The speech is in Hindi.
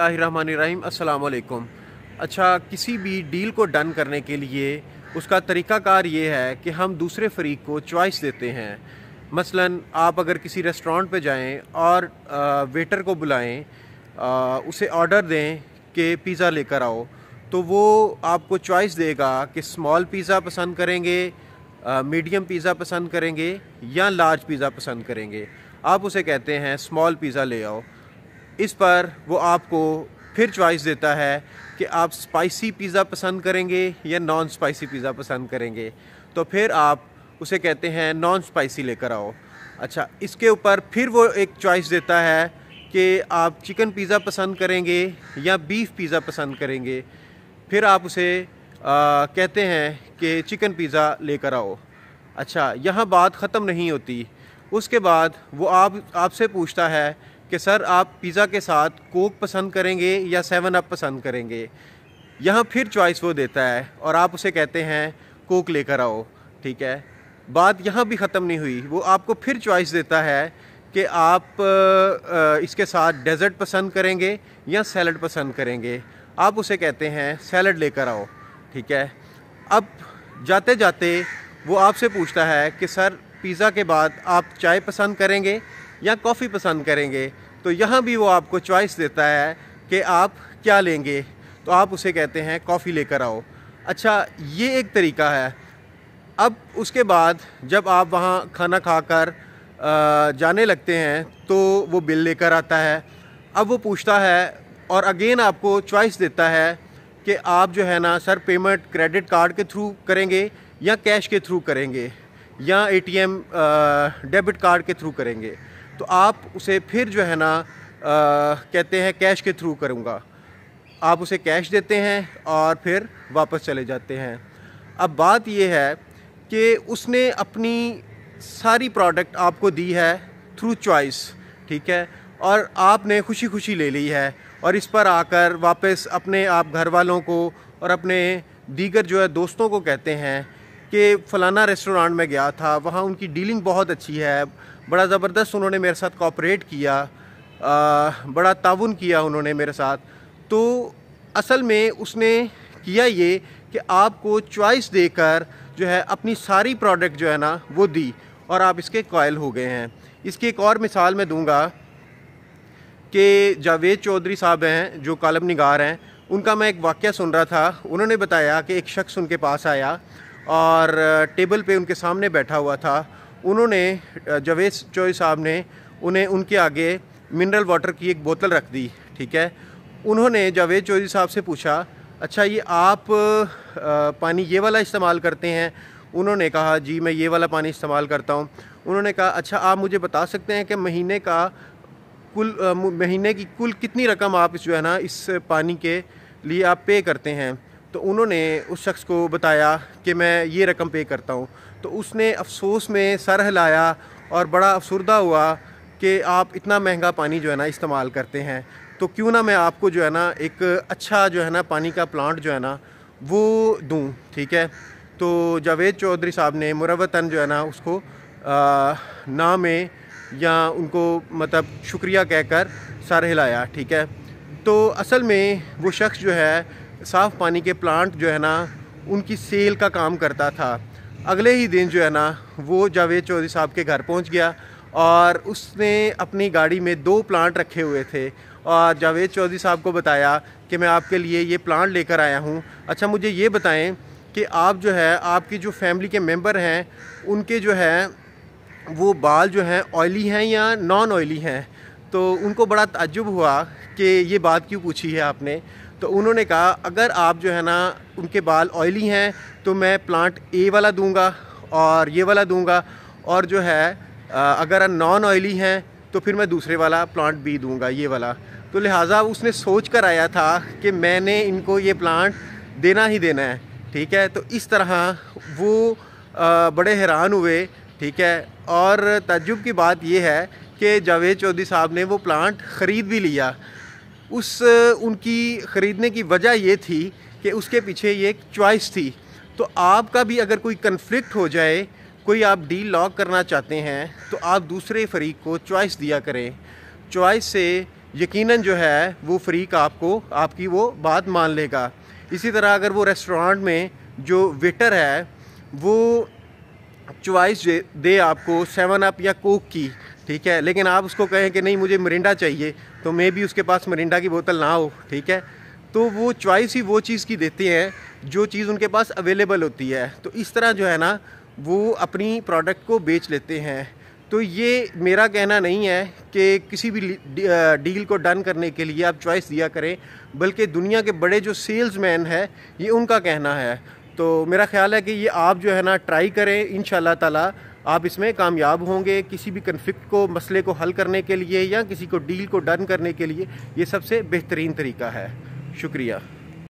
रहीम अस्सलाम अच्छा किसी भी डील को डन करने के लिए उसका तरीकाकार ये है कि हम दूसरे फरीक को चॉइस देते हैं मसलन आप अगर किसी रेस्टोरेंट पे जाएं और वेटर को बुलाएं उसे ऑर्डर दें कि पिज़्ज़ा लेकर आओ तो वो आपको चॉइस देगा कि स्मॉल पिज़्ज़ा पसंद करेंगे मीडियम पिज़्ज़ा पसंद करेंगे या लार्ज पिज़्ज़ा पसंद करेंगे आप उसे कहते हैं स्मॉल पिज़्ज़ा ले आओ इस पर वो आपको फिर चॉइस देता है कि आप स्पाइसी पिज़्ज़ा पसंद करेंगे या नॉन स्पाइसी पिज़्ज़ा पसंद करेंगे तो फिर आप उसे कहते हैं नॉन स्पाइसी लेकर आओ अच्छा इसके ऊपर फिर वो एक चॉइस देता है कि आप चिकन पिज़्ज़ा पसंद करेंगे या बीफ पिज़्ज़ा पसंद करेंगे फिर आप उसे आ, कहते हैं कि चिकन पिज़्ज़ा लेकर आओ अच्छा यहाँ बात ख़त्म नहीं होती उसके बाद वो आप आपसे पूछता है कि सर आप पिज़्ज़ा के साथ कोक पसंद करेंगे या सेवन अप पसंद करेंगे यहाँ फिर चॉइस वो देता है और आप उसे कहते हैं कोक लेकर आओ ठीक है बात यहाँ भी ख़त्म नहीं हुई वो आपको फिर चॉइस देता है कि आप इसके साथ डेज़र्ट पसंद करेंगे या सैलड पसंद करेंगे आप उसे कहते हैं सैलड लेकर आओ ठीक है अब जाते जाते वो आपसे पूछता है कि सर पिज़्ज़ा के बाद आप चाय पसंद करेंगे या कॉफ़ी पसंद करेंगे तो यहाँ भी वो आपको चॉइस देता है कि आप क्या लेंगे तो आप उसे कहते हैं कॉफ़ी लेकर आओ अच्छा ये एक तरीका है अब उसके बाद जब आप वहाँ खाना खाकर जाने लगते हैं तो वो बिल लेकर आता है अब वो पूछता है और अगेन आपको चॉइस देता है कि आप जो है ना सर पेमेंट क्रेडिट कार्ड के थ्रू करेंगे या कैश के थ्रू करेंगे या एटीएम डेबिट कार्ड के थ्रू करेंगे तो आप उसे फिर जो है ना आ, कहते हैं कैश के थ्रू करूँगा आप उसे कैश देते हैं और फिर वापस चले जाते हैं अब बात यह है कि उसने अपनी सारी प्रोडक्ट आपको दी है थ्रू चॉइस ठीक है और आपने खुशी खुशी ले ली है और इस पर आकर वापस अपने आप घर वालों को और अपने दीगर जो है दोस्तों को कहते हैं कि फ़लाना रेस्टोरेंट में गया था वहाँ उनकी डीलिंग बहुत अच्छी है बड़ा ज़बरदस्त उन्होंने मेरे साथ कॉपरेट किया आ, बड़ा ताउन किया उन्होंने मेरे साथ तो असल में उसने किया ये कि आपको चॉइस देकर जो है अपनी सारी प्रोडक्ट जो है ना वो दी और आप इसके कॉयल हो गए हैं इसकी एक और मिसाल मैं दूंगा कि जावेद चौधरी साहब हैं जो कॉलम निगार हैं उनका मैं एक वाक्य सुन रहा था उन्होंने बताया कि एक शख्स उनके पास आया और टेबल पे उनके सामने बैठा हुआ था उन्होंने जावेद चोई साहब ने उन्हें उनके आगे मिनरल वाटर की एक बोतल रख दी ठीक है उन्होंने जावेद चौधरी साहब से पूछा अच्छा ये आप पानी ये वाला इस्तेमाल करते हैं उन्होंने कहा जी मैं ये वाला पानी इस्तेमाल करता हूँ उन्होंने कहा अच्छा आप मुझे बता सकते हैं कि महीने का कुल महीने की कुल कितनी रकम आप जो है ना इस पानी के लिए आप पे करते हैं तो उन्होंने उस शख्स को बताया कि मैं ये रकम पे करता हूँ तो उसने अफसोस में सर हिलाया और बड़ा अफसरदा हुआ कि आप इतना महंगा पानी जो है ना इस्तेमाल करते हैं तो क्यों ना मैं आपको जो है ना एक अच्छा जो है ना पानी का प्लांट जो है ना वो दूँ ठीक है तो जावेद चौधरी साहब ने मुरवतान जो है ना उसको ना में या उनको मतलब शुक्रिया कहकर सर हिलाया ठीक है तो असल में वो शख्स जो है साफ़ पानी के प्लांट जो है ना उनकी सेल का काम करता था अगले ही दिन जो है ना वो जावेद चौधरी साहब के घर पहुंच गया और उसने अपनी गाड़ी में दो प्लांट रखे हुए थे और जावेद चौधरी साहब को बताया कि मैं आपके लिए ये प्लांट लेकर आया हूँ अच्छा मुझे ये बताएं कि आप जो है आपकी जो फैमिली के मेंबर हैं उनके जो है वो बाल जो हैं ऑयली हैं या नॉन ऑयली हैं तो उनको बड़ा तजुब हुआ कि ये बात क्यों पूछी है आपने तो उन्होंने कहा अगर आप जो है ना उनके बाल ऑयली हैं तो मैं प्लांट ए वाला दूंगा और ये वाला दूंगा और जो है अगर नॉन ऑयली हैं तो फिर मैं दूसरे वाला प्लांट बी दूंगा ये वाला तो लिहाजा उसने सोच कर आया था कि मैंने इनको ये प्लांट देना ही देना है ठीक है तो इस तरह वो बड़े हैरान हुए ठीक है और तजुब की बात यह है कि जावेद चौधरी साहब ने वो प्लांट ख़रीद भी लिया उस उनकी ख़रीदने की वजह ये थी कि उसके पीछे ये एक चॉइस थी तो आपका भी अगर कोई कन्फ्लिक्ट हो जाए कोई आप डील लॉक करना चाहते हैं तो आप दूसरे फरीक को चॉइस दिया करें चॉइस से यकीनन जो है वो फरीक आपको आपकी वो बात मान लेगा इसी तरह अगर वो रेस्टोरेंट में जो वेटर है वो चॉइस दे आपको सेवन अप या कोक की ठीक है लेकिन आप उसको कहें कि नहीं मुझे मरिंडा चाहिए तो मे भी उसके पास मरिंडा की बोतल ना हो ठीक है तो वो चॉइस ही वो चीज़ की देते हैं जो चीज़ उनके पास अवेलेबल होती है तो इस तरह जो है ना वो अपनी प्रोडक्ट को बेच लेते हैं तो ये मेरा कहना नहीं है कि किसी भी डील को डन करने के लिए आप चॉइस दिया करें बल्कि दुनिया के बड़े जो सेल्समैन हैं ये उनका कहना है तो मेरा ख्याल है कि ये आप जो है ना ट्राई करें इन ताला आप इसमें कामयाब होंगे किसी भी कन्फ्लिक्ट को मसले को हल करने के लिए या किसी को डील को डन करने के लिए ये सबसे बेहतरीन तरीका है शुक्रिया